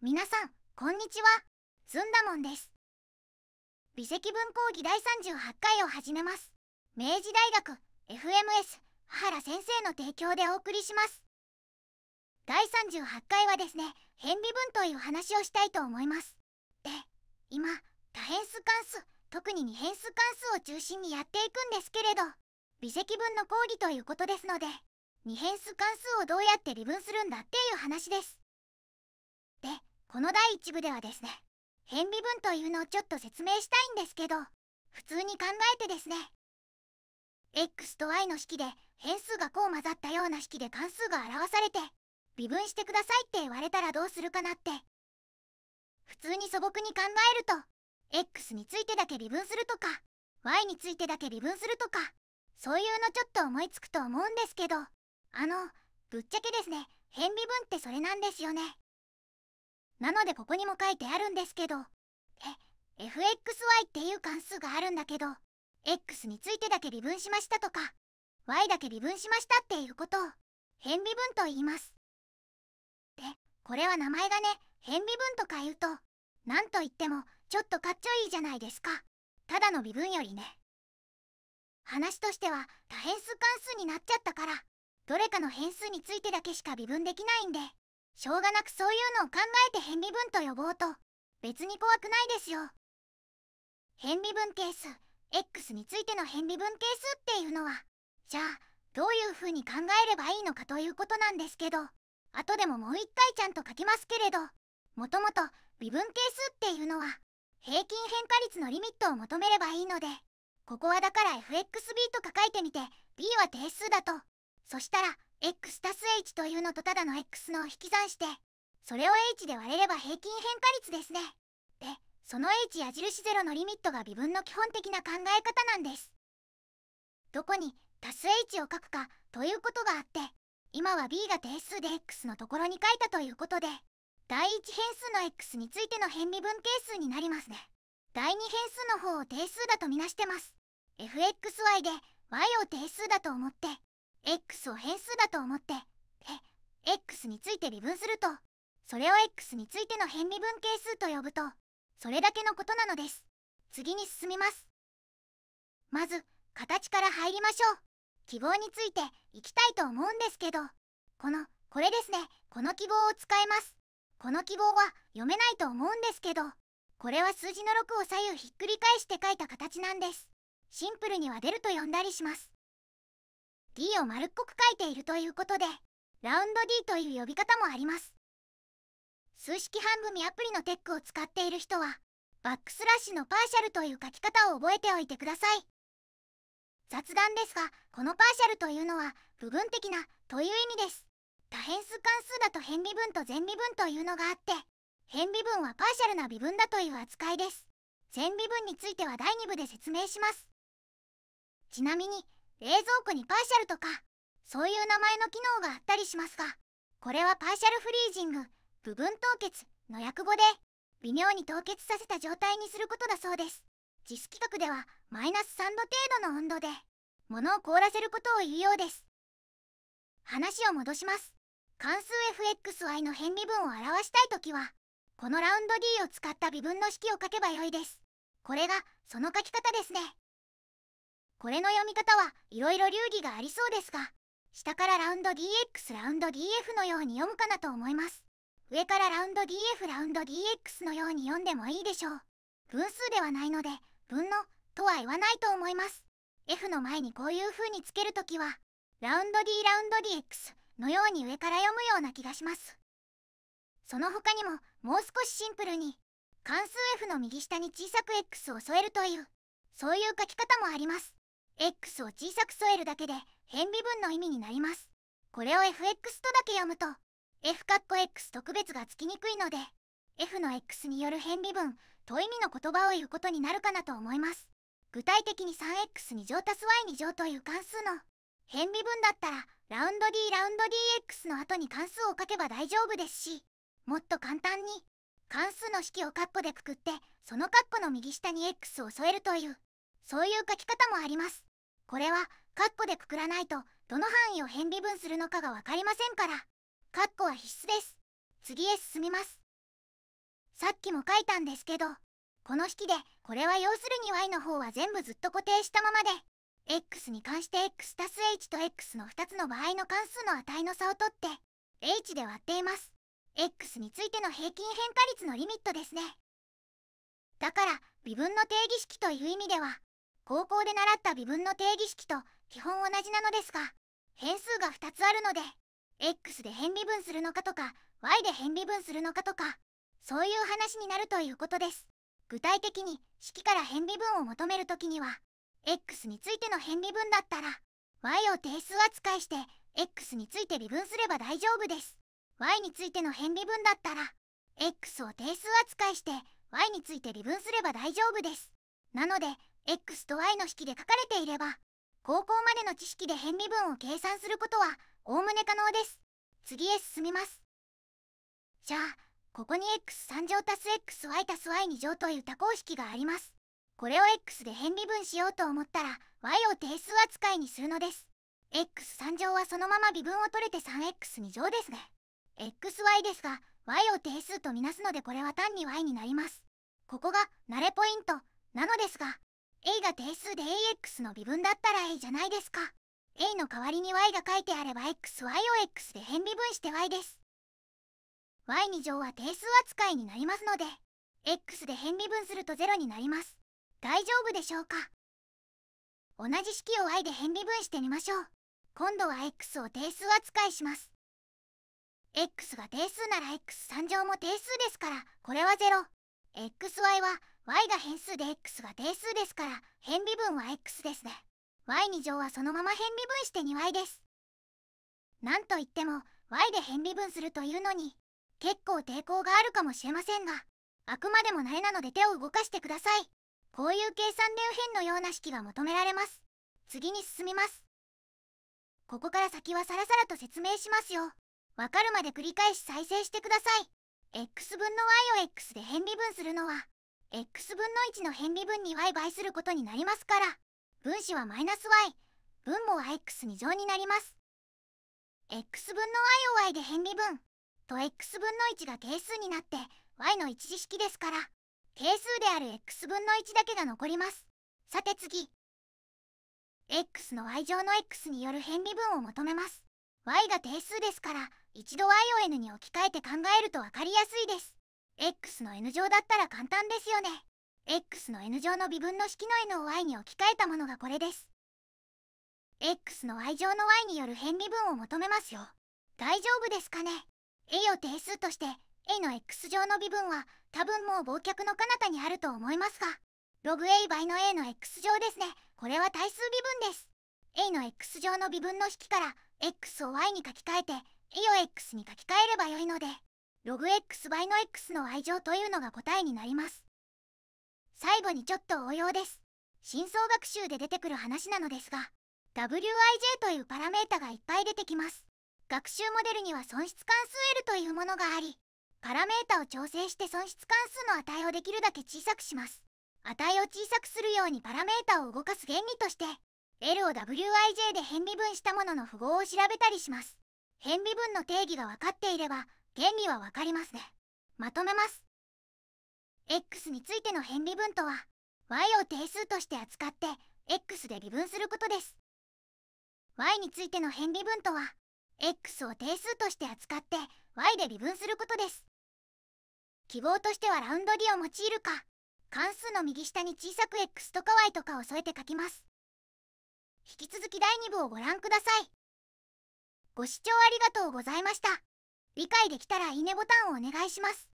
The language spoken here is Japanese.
皆さんこんにちはずんだもんです微積分講義第38回を始めます明治大学 FMS 原先生の提供でお送りします第38回はですね変微分という話をしたいと思いますで今多変数関数特に2変数関数を中心にやっていくんですけれど微積分の講義ということですので2変数関数をどうやって微分するんだっていう話ですこの第1部ではですね変微分というのをちょっと説明したいんですけど普通に考えてですね x と y の式で変数がこう混ざったような式で関数が表されて微分してくださいって言われたらどうするかなって普通に素朴に考えると x についてだけ微分するとか y についてだけ微分するとかそういうのちょっと思いつくと思うんですけどあのぶっちゃけですね変微分ってそれなんですよねなのでここにも書いてあるんですけどえ fxy っていう関数があるんだけど x についてだけ微分しましたとか y だけ微分しましたっていうことを変微分と言いますでこれは名前がね変微分とか言うとなんといってもちょっとかっちょいいじゃないですかただの微分よりね話としては多変数関数になっちゃったからどれかの変数についてだけしか微分できないんでしょうがなくそういうのを考えて変微分と呼ぼうと別に怖くないですよ変微分係数 x についての変微分係数っていうのはじゃあどういうふうに考えればいいのかということなんですけど後でももう一回ちゃんと書きますけれどもともと微分係数っていうのは平均変化率のリミットを求めればいいのでここはだから fxb と書かれてみて b は定数だとそしたら x たす h というのとただの x の引き算してそれを h で割れれば平均変化率ですねでその h 矢印0のリミットが微分の基本的な考え方なんですどこにたす h を書くかということがあって今は b が定数で x のところに書いたということで第1変数の x についての変微分係数になりますね第2変数の方を定数だとみなしてます fxy で y を定数だと思って x を変数だと思ってで x について微分するとそれを x についての変微分係数と呼ぶとそれだけのことなのです次に進みますまず形から入りましょう記号についていきたいと思うんですけどこのこれですねこの記号を使いますこの記号は読めないと思うんですけどこれは数字の6を左右ひっくり返して書いた形なんですシンプルには出ると呼んだりします D を丸っこく書いているということでラウンド D という呼び方もあります数式半組アプリのテックを使っている人はバックスラッシュのパーシャルという書き方を覚えておいてください雑談ですがこのパーシャルというのは部分的なという意味です多変数関数だと変微分と全微分というのがあって変微分はパーシャルな微分だという扱いです全微分については第2部で説明しますちなみに冷蔵庫にパーシャルとかそういう名前の機能があったりしますがこれはパーシャルフリージング部分凍結の訳語で微妙に凍結させた状態にすることだそうです実規格ではマイナス3度程度の温度で物を凍らせることを言うようです話を戻します関数 fxy の変微分を表したい時はこのラウンド D を使った微分の式を書けばよいですこれがその書き方ですねこれの読み方はいろいろ流儀がありそうですが下からラウンド DX ラウンド DF のように読むかなと思います上からラウンド DF ラウンド DX のように読んでもいいでしょう分数ではないので分のとは言わないと思います F の前にこういう風につけるときはラウンド D ラウンド DX のように上から読むような気がしますその他にももう少しシンプルに関数 F の右下に小さく X を添えるというそういう書き方もあります x を小さく添えるだけで変微分の意味になりますこれを fx とだけ読むと f かっこ x 特別がつきにくいので f の x による変微分と意味の言葉を言うことになるかなと思います具体的に 3x2 乗 +y2 乗という関数の変微分だったらラウンド d ラウンド dx の後に関数を書けば大丈夫ですしもっと簡単に関数の式をカッコでくくってそのカッコの右下に x を添えるというそういう書き方もありますこれは括弧でくくらないとどの範囲を変微分するのかが分かりませんから括弧は必須です次へ進みますさっきも書いたんですけどこの式でこれは要するに y の方は全部ずっと固定したままで x に関して x たす h と x の2つの場合の関数の値の差を取って h で割っています x についての平均変化率のリミットですねだから微分の定義式という意味では高校で習った微分の定義式と基本同じなのですが変数が2つあるので x で変微分するのかとか y で変微分するのかとかそういう話になるということです具体的に式から変微分を求める時には x についての変微分だったら y を定数扱いして x について微分すれば大丈夫です y についての変微分だったら x を定数扱いして y について微分すれば大丈夫ですなので x と y の式で書かれていれば高校までの知識で変微分を計算することはおおむね可能です次へ進みますじゃあここに x3 乗 +xy+y2 乗という多項式がありますこれを x で変微分しようと思ったら y を定数扱いにするのです x3 乗はそのまま微分を取れて 3x2 乗ですね xy ですが y を定数とみなすのでこれは単に y になりますここが慣れポイントなのですが A が定数で AX の微分だったら A じゃないですか A の代わりに Y が書いてあれば XY を X で変微分して Y です Y2 乗は定数扱いになりますので X で変微分すると0になります大丈夫でしょうか同じ式を Y で変微分してみましょう今度は X を定数扱いします X が定数なら X3 乗も定数ですからこれは 0XY は y が変数で x が定数ですから変微分は x ですね y2 乗はそのまま変微分して 2y ですなんといっても y で変微分するというのに結構抵抗があるかもしれませんがあくまでも慣れなので手を動かしてくださいこういう計算で右辺のような式が求められます次に進みますここから先はさらさらと説明しますよわかるまで繰り返し再生してください x 分の y を x で変微分するのは x 分の1の変微分に y 倍することになりますから分子はマイナス y 分母は x2 乗になります x 分の y を y で変微分と x 分の1が定数になって y の一次式ですから定数である x 分の1だけが残りますさて次 x の y 乗の x による変微分を求めます y が定数ですから一度 y を n に置き換えて考えると分かりやすいです x の n 乗だったら簡単ですよね x の n 乗の微分の式の n を y に置き換えたものがこれです x の y 乗の y による変微分を求めますよ大丈夫ですかね a を定数として a の x 乗の微分は多分もう忘却の彼方にあると思いますがログ a 倍の a の x 乗ですねこれは対数微分です a の x 乗の微分の式から x を y に書き換えて a を x に書き換えればよいのでログ x y の x の愛情というのが答えになります最後にちょっと応用です深層学習で出てくる話なのですが WIJ というパラメータがいっぱい出てきます学習モデルには損失関数 L というものがありパラメータを調整して損失関数の値をできるだけ小さくします値を小さくするようにパラメータを動かす原理として L を WIJ で変微分したものの符号を調べたりします変微分の定義が分かっていれば原理はわかりますねまとめます x についての変微分とは y を定数として扱って x で微分することです y についての変微分とは x を定数として扱って y で微分することです記号としてはラウンド D を用いるか関数の右下に小さく x とか y とかを添えて書きます引き続き第2部をご覧くださいご視聴ありがとうございました理解できたらいいねボタンをお願いします